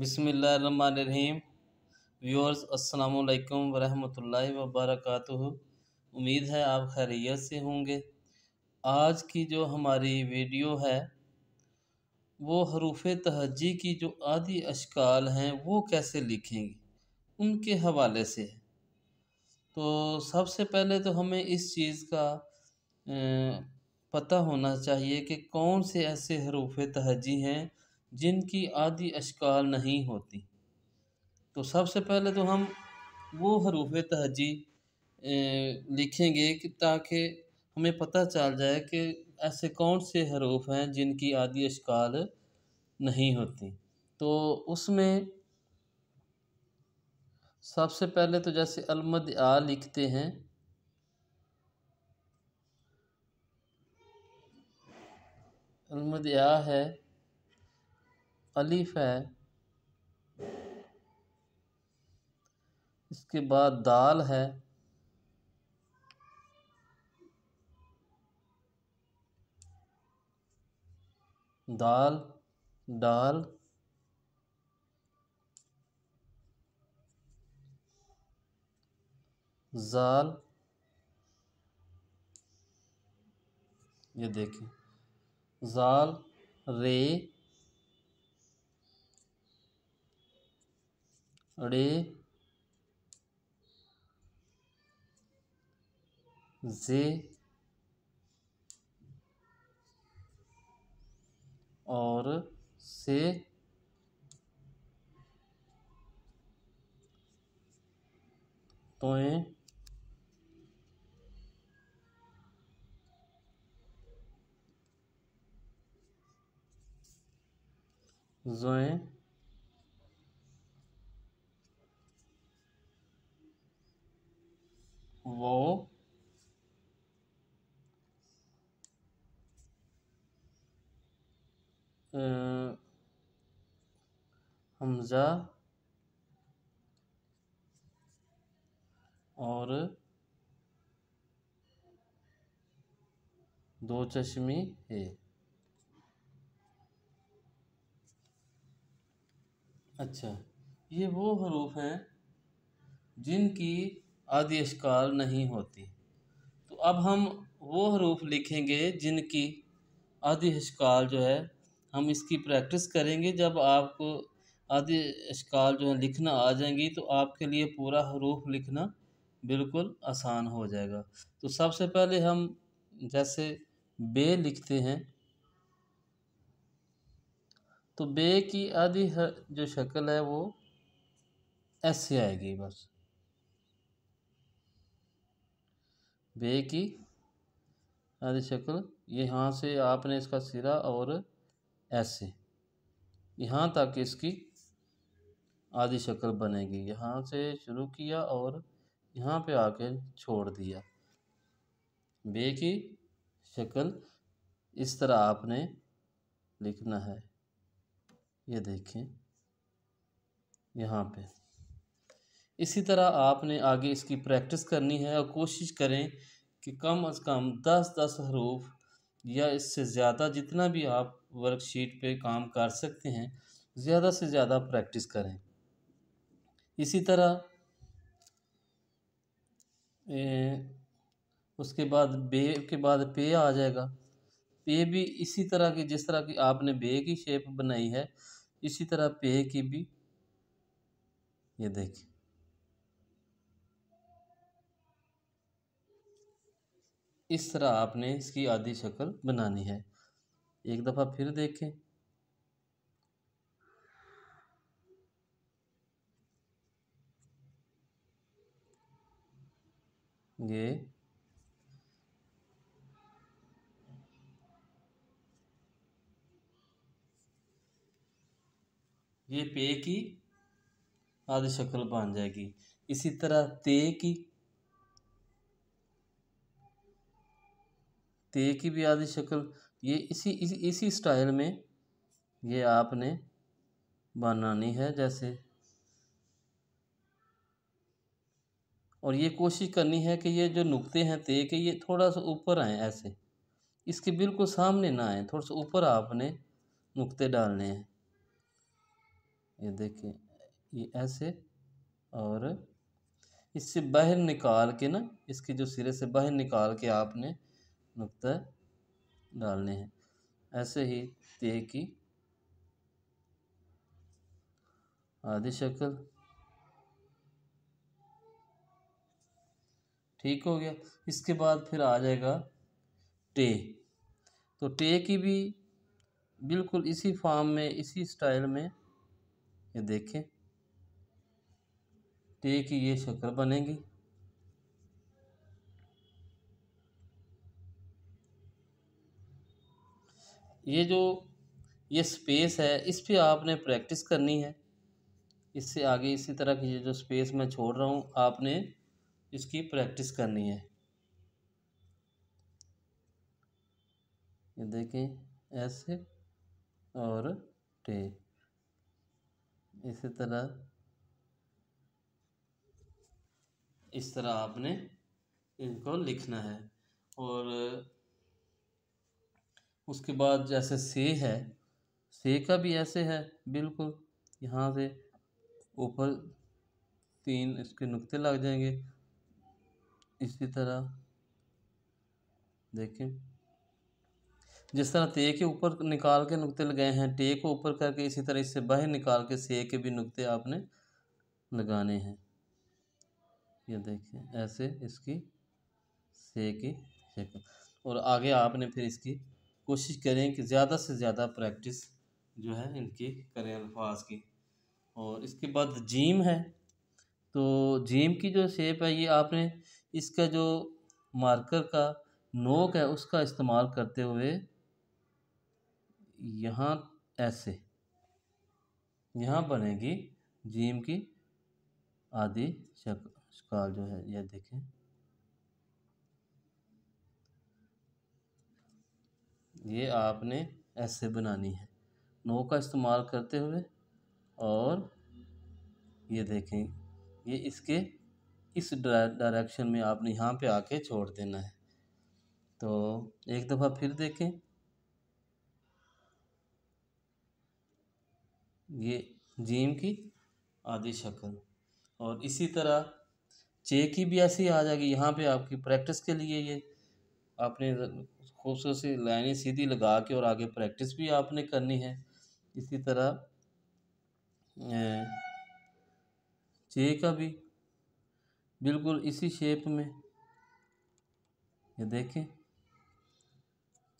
बिसमीम व्यूअर्स अस्सलाम वरहमतुल्लाहि वबरकatuह उम्मीद है आप खैरियत से होंगे आज की जो हमारी वीडियो है वो हरूफ तहजी की जो आदि अशकाल हैं वो कैसे लिखेंगे उनके हवाले से है तो सबसे पहले तो हमें इस चीज़ का पता होना चाहिए कि कौन से ऐसे हरूफ तहजी हैं जिनकी आदि अशकाल नहीं होती तो सबसे पहले तो हम वो हरूफ तहजी लिखेंगे कि ताकि हमें पता चल जाए कि ऐसे कौन से हरूफ हैं जिनकी आदि अशकाल नहीं होती तो उसमें सबसे पहले तो जैसे अलमद आ लिखते हैं अलमद आ है अलीफ है इसके बाद दाल है दाल डाल जाल ये देखें जाल रे रे जे और से तोए जोएं वो हमज़ा और दो चश्मी है अच्छा ये वो हरूफ हैं जिनकी आदि अशकाल नहीं होती तो अब हम वो हरूफ लिखेंगे जिनकी आदि अशकाल जो है हम इसकी प्रैक्टिस करेंगे जब आपको आदि अशकाल जो है लिखना आ जाएंगी तो आपके लिए पूरा हरूफ लिखना बिल्कुल आसान हो जाएगा तो सबसे पहले हम जैसे बे लिखते हैं तो बे की आधी जो शक्ल है वो ऐसे आएगी बस बे की आदि शक्ल यहाँ से आपने इसका सिरा और ऐसे यहाँ तक इसकी आदि शक्ल बनेगी यहाँ से शुरू किया और यहाँ पे आके छोड़ दिया बे की शक्ल इस तरह आपने लिखना है ये देखें यहाँ पे इसी तरह आपने आगे इसकी प्रैक्टिस करनी है और कोशिश करें कि कम अज़ कम दस दस हरूफ या इससे ज़्यादा जितना भी आप वर्कशीट पे काम कर सकते हैं ज़्यादा से ज़्यादा प्रैक्टिस करें इसी तरह ए, उसके बाद बे के बाद पे आ जाएगा पे भी इसी तरह की जिस तरह की आपने बे की शेप बनाई है इसी तरह पे की भी ये देखिए इस तरह आपने इसकी आधी शक्ल बनानी है एक दफ़ा फिर देखें ये ये पे की आधी शक्ल बन जाएगी इसी तरह ते की ते की भी आधी शक्ल ये इसी इसी इसी स्टाइल में ये आपने बनानी है जैसे और ये कोशिश करनी है कि ये जो नुक्ते हैं ते तो के ये थोड़ा सा ऊपर आए ऐसे इसके बिल्कुल सामने ना आए थोड़ा सा ऊपर आपने नुक्ते डालने हैं ये देखिए ये ऐसे और इससे बाहर निकाल के ना इसके जो सिरे से बाहर निकाल के आपने नुकतः डालने हैं ऐसे ही ते की आधी शक्ल ठीक हो गया इसके बाद फिर आ जाएगा टे तो टे की भी बिल्कुल इसी फॉर्म में इसी स्टाइल में ये देखें टे की ये शक्ल बनेगी ये जो ये स्पेस है इस पर आपने प्रैक्टिस करनी है इससे आगे इसी तरह की ये जो स्पेस मैं छोड़ रहा हूँ आपने इसकी प्रैक्टिस करनी है ये देखें ऐसे और टे इसी तरह इस तरह आपने इनको लिखना है और उसके बाद जैसे से है से का भी ऐसे है बिल्कुल यहाँ से ऊपर तीन इसके नुक्ते लग जाएंगे इसी तरह देखें जिस तरह ते के ऊपर निकाल के नुक्ते लगाए हैं टे को ऊपर करके इसी तरह इससे बाहर निकाल के से के भी नुक्ते आपने लगाने हैं ये देखें ऐसे इसकी से की शक्ल और आगे आपने फिर इसकी कोशिश करें कि ज़्यादा से ज़्यादा प्रैक्टिस जो है इनकी करें अल्फाज की और इसके बाद जीम है तो जीम की जो शेप है ये आपने इसका जो मार्कर का नोक है उसका इस्तेमाल करते हुए यहाँ ऐसे यहाँ बनेगी जीम की आदि शक्ल जो है यह देखें ये आपने ऐसे बनानी है नो का इस्तेमाल करते हुए और ये देखें ये इसके इस डायरेक्शन में आपने यहाँ पे आके छोड़ देना है तो एक दफ़ा फिर देखें ये जीम की आधी शक्ल और इसी तरह चे की भी ऐसी आ जाएगी यहाँ पे आपकी प्रैक्टिस के लिए ये आपने खूबसूरत सी लाइनें सीधी लगा के और आगे प्रैक्टिस भी आपने करनी है इसी तरह जे का भी बिल्कुल इसी शेप में ये देखें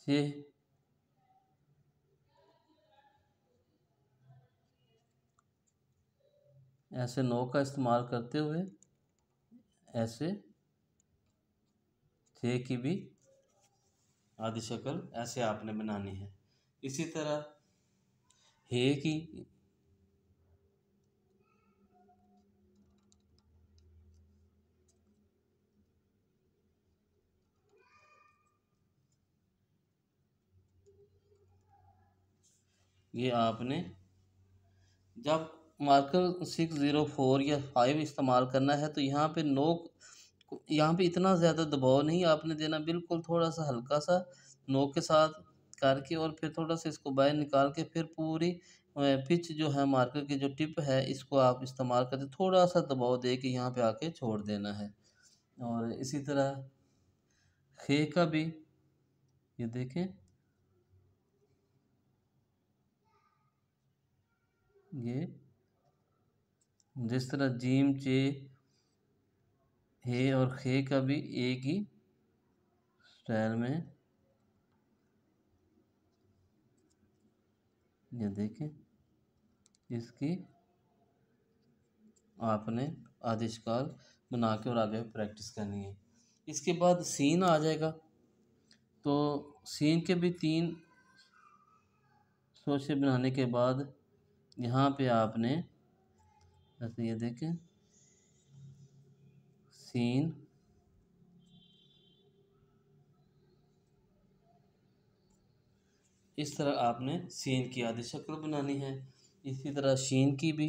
जे ऐसे नौ का इस्तेमाल करते हुए ऐसे जे की भी आदि शक्ल ऐसे आपने बनानी है इसी तरह हे की ये आपने जब मार्कर सिक्स ज़ीरो फोर या फाइव इस्तेमाल करना है तो यहाँ पे नो यहाँ पे इतना ज़्यादा दबाव नहीं आपने देना बिल्कुल थोड़ा सा हल्का सा नोक के साथ करके और फिर थोड़ा सा इसको बाहर निकाल के फिर पूरी पिच जो है मार्कर की जो टिप है इसको आप इस्तेमाल करते थोड़ा सा दबाव दे के यहाँ पर आके छोड़ देना है और इसी तरह खे का भी ये देखें ये जिस तरह जीम चे हे और खे का भी एक ही स्टाइल में ये देखें इसकी आपने आदिशकाल बना के और आगे प्रैक्टिस करनी है इसके बाद सीन आ जाएगा तो सीन के भी तीन सोचे बनाने के बाद यहाँ पे आपने ऐसे ये देखें सीन इस तरह आपने सीन की आधी शक्ल बनानी है इसी तरह शीन की भी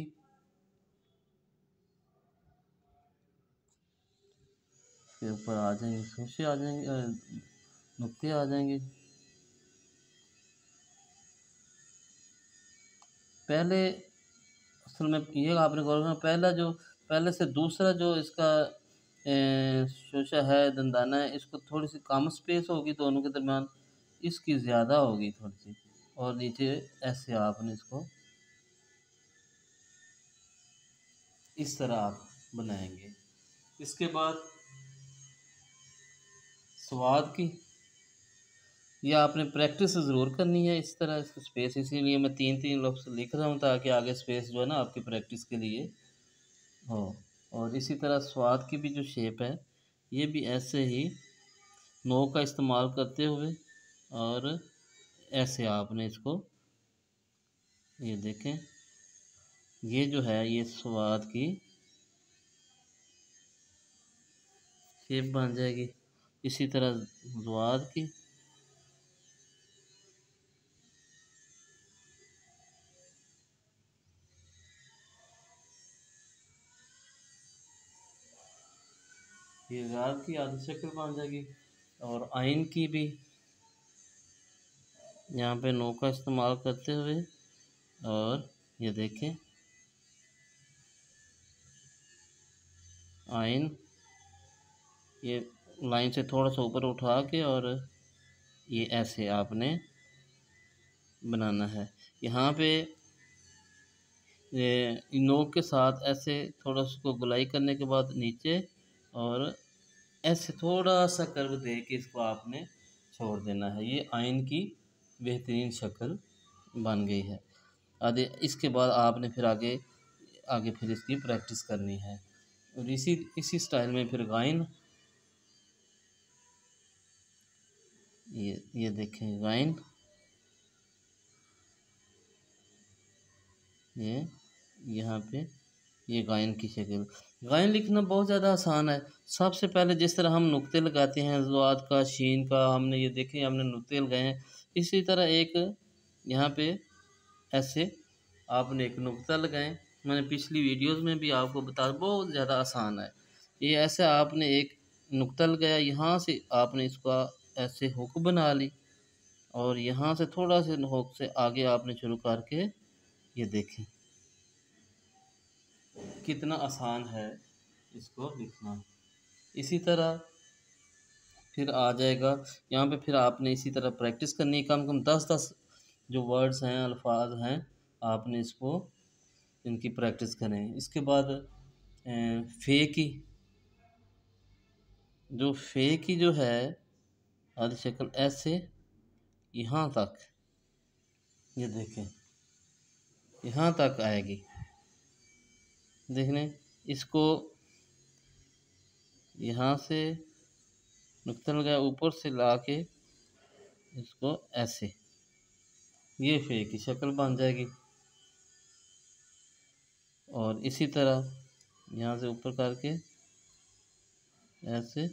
ऊपर आ जाएंगे सोशे आ जाएंगे नुकते आ जाएंगे पहले असल में ये आपने गौर करना पहला जो पहले से दूसरा जो इसका शोशा है दंदाना है इसको थोड़ी सी कम स्पेस होगी दोनों के दरमियान इसकी ज़्यादा होगी थोड़ी सी और नीचे ऐसे आपने इसको इस तरह आप बनाएंगे इसके बाद स्वाद की यह आपने प्रैक्टिस ज़रूर करनी है इस तरह इसकी स्पेस इसीलिए मैं तीन तीन लफ्स लिख रहा हूँ ताकि आगे स्पेस जो है ना आपकी प्रैक्टिस के लिए हो और इसी तरह स्वाद की भी जो शेप है ये भी ऐसे ही नोक का इस्तेमाल करते हुए और ऐसे आपने इसको ये देखें ये जो है ये स्वाद की शेप बन जाएगी इसी तरह स्वाद की ये गार की आधी शक्ल बन जाएगी और आइन की भी यहाँ पे नो का इस्तेमाल करते हुए और ये देखें आइन ये लाइन से थोड़ा सा ऊपर उठा के और ये ऐसे आपने बनाना है यहाँ पे ये नोक के साथ ऐसे थोड़ा उसको गुलाई करने के बाद नीचे और ऐसे थोड़ा सा कर्व दे के इसको आपने छोड़ देना है ये आयन की बेहतरीन शक्ल बन गई है आधे इसके बाद आपने फिर आगे आगे फिर इसकी प्रैक्टिस करनी है और इसी इसी स्टाइल में फिर गायन ये ये देखें गाइन ये यहाँ पे ये गायन की शक्ल गायन लिखना बहुत ज़्यादा आसान है सबसे पहले जिस तरह हम नुक्ते लगाते हैं जुआत का शीन का हमने ये देखे हमने नुक्ते लगाए हैं इसी तरह एक यहाँ पे ऐसे आपने एक नुक्ता लगाए मैंने पिछली वीडियोस में भी आपको बता बहुत ज़्यादा आसान है ये ऐसे आपने एक नुक्ता लगाया यहाँ से आपने इसका ऐसे हुक बना ली और यहाँ से थोड़ा से हुक से आगे आपने शुरू करके ये देखें कितना आसान है इसको लिखना इसी तरह फिर आ जाएगा यहाँ पे फिर आपने इसी तरह प्रैक्टिस करनी है कम कम दस दस जो वर्ड्स हैं अल्फाज हैं आपने इसको इनकी प्रैक्टिस करें इसके बाद फे की जो फे की जो है आदि शक्ल ऐसे यहाँ तक ये देखें यहाँ तक आएगी देखने इसको यहाँ से नुकता लगाया ऊपर से ला के इसको ऐसे ये फे की शक्ल बन जाएगी और इसी तरह यहाँ से ऊपर करके ऐसे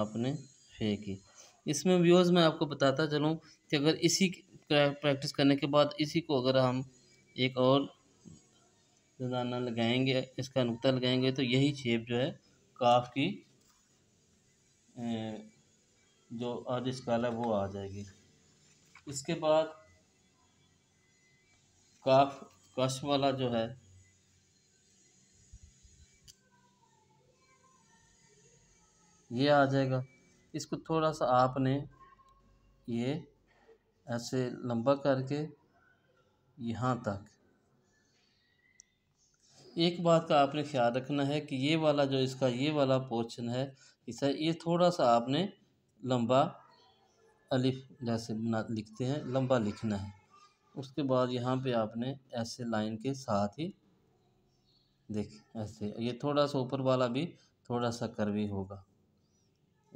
आपने फे की इसमें व्यूज़ मैं आपको बताता चलूँ कि अगर इसी प्रैक्टिस करने के बाद इसी को अगर हम एक और दाना लगाएंगे इसका नुकता लगाएंगे तो यही शेप जो है काफ की जो स्काल काला वो आ जाएगी इसके बाद काफ कश वाला जो है ये आ जाएगा इसको थोड़ा सा आपने ये ऐसे लंबा करके यहाँ तक एक बात का आपने ख्याल रखना है कि ये वाला जो इसका ये वाला पोर्शन है इसे ये थोड़ा सा आपने लंबा अलिफ जैसे बना लिखते हैं लंबा लिखना है उसके बाद यहाँ पे आपने ऐसे लाइन के साथ ही देख ऐसे ये थोड़ा सा ऊपर वाला भी थोड़ा सा करवी होगा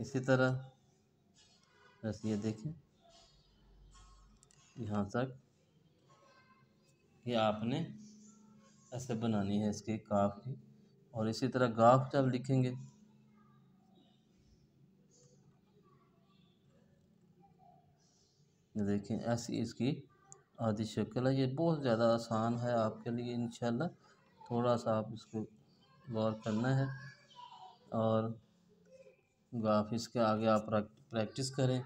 इसी तरह बस ये देखें यहाँ तक ये आपने ऐसे बनानी है इसकी काफ की और इसी तरह गाफ जब लिखेंगे देखें ऐसी इसकी आधी शक्ल है ये बहुत ज़्यादा आसान है आपके लिए इन थोड़ा सा आप इसको गौर करना है और गाफ इसके आगे आप प्रैक्टिस करें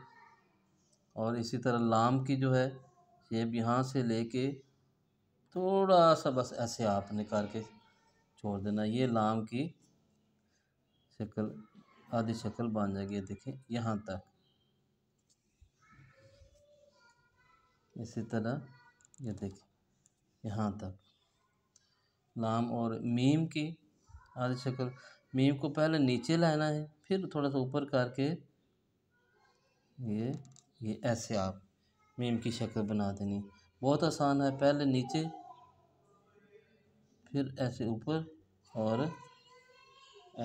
और इसी तरह लाम की जो है ये यहाँ से लेके थोड़ा सा बस ऐसे आप निकाल के छोड़ देना ये लाम की शक्ल आधी शक्ल बन जाएगी देखें यहाँ तक इसी तरह ये देखिए यहाँ तक लाम और मीम की आधी शक्ल मीम को पहले नीचे लाना है फिर थोड़ा सा ऊपर करके ये ये ऐसे आप मीम की शक्ल बना देनी बहुत आसान है पहले नीचे फिर ऐसे ऊपर और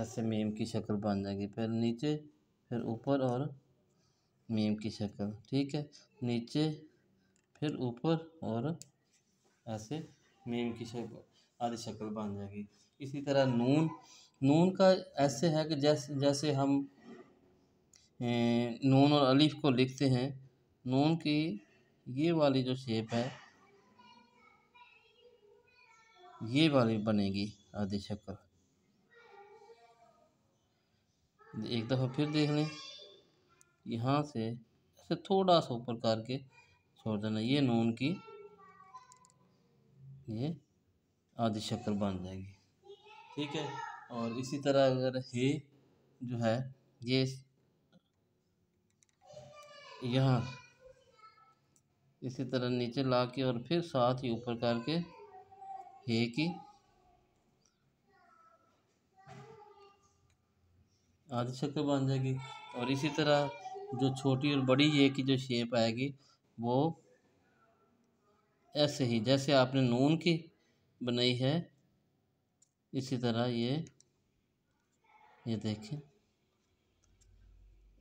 ऐसे मीम की शक्ल बन जाएगी पहले नीचे फिर ऊपर और मीम की शक्ल ठीक है नीचे फिर ऊपर और ऐसे मीम की शक्ल आधी शक्ल बन जाएगी इसी तरह नून नून का ऐसे है कि जैसे जैसे हम नून और अलीफ को लिखते हैं नून की ये वाली जो शेप है ये वाली बनेगी आधी शक्ल एक दफ़ा फिर देख लें यहाँ से ऐसे थोड़ा सा ऊपर करके छोड़ देना ये नून की ये आधी शक्ल बन जाएगी ठीक है और इसी तरह अगर हे जो है ये यहाँ इसी तरह नीचे ला के और फिर साथ ही ऊपर करके हे की आधी शक्ल बन जाएगी और इसी तरह जो छोटी और बड़ी ये की जो शेप आएगी वो ऐसे ही जैसे आपने नून की बनाई है इसी तरह ये ये देखें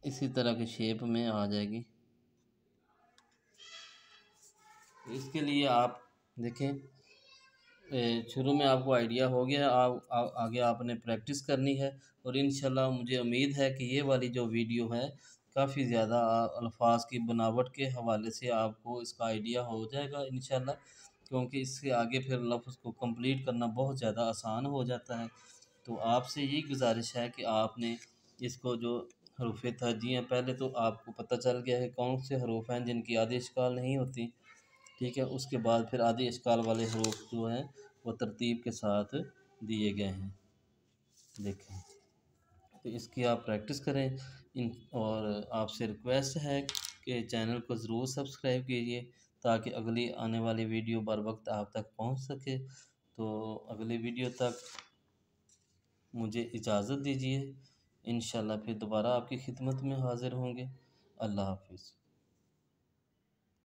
इसी तरह की शेप में आ जाएगी इसके लिए आप देखें शुरू में आपको आइडिया हो गया आप आ, आगे आपने प्रैक्टिस करनी है और इन मुझे उम्मीद है कि ये वाली जो वीडियो है काफ़ी ज़्यादा अल्फाज की बनावट के हवाले से आपको इसका आइडिया हो जाएगा इन क्योंकि इसके आगे फिर लफ्ज़ को कंप्लीट करना बहुत ज़्यादा आसान हो जाता है तो आपसे ये गुजारिश है कि आपने इसको जो हरूफ तहजी हैं पहले तो आपको पता चल गया है कौन से हरूफ हैं जिनकी आदेश काल नहीं होती ठीक है उसके बाद फिर आदि इसकाल वाले हरूफ जो हैं वो तरतीब के साथ दिए गए हैं देखें तो इसकी आप प्रैक्टिस करें इन और आपसे रिक्वेस्ट है कि चैनल को ज़रूर सब्सक्राइब कीजिए ताकि अगली आने वाली वीडियो बर वक्त आप तक पहुंच सके तो अगली वीडियो तक मुझे इजाज़त दीजिए इन फिर दोबारा आपकी खिदमत में हाज़िर होंगे अल्लाह हाफिज़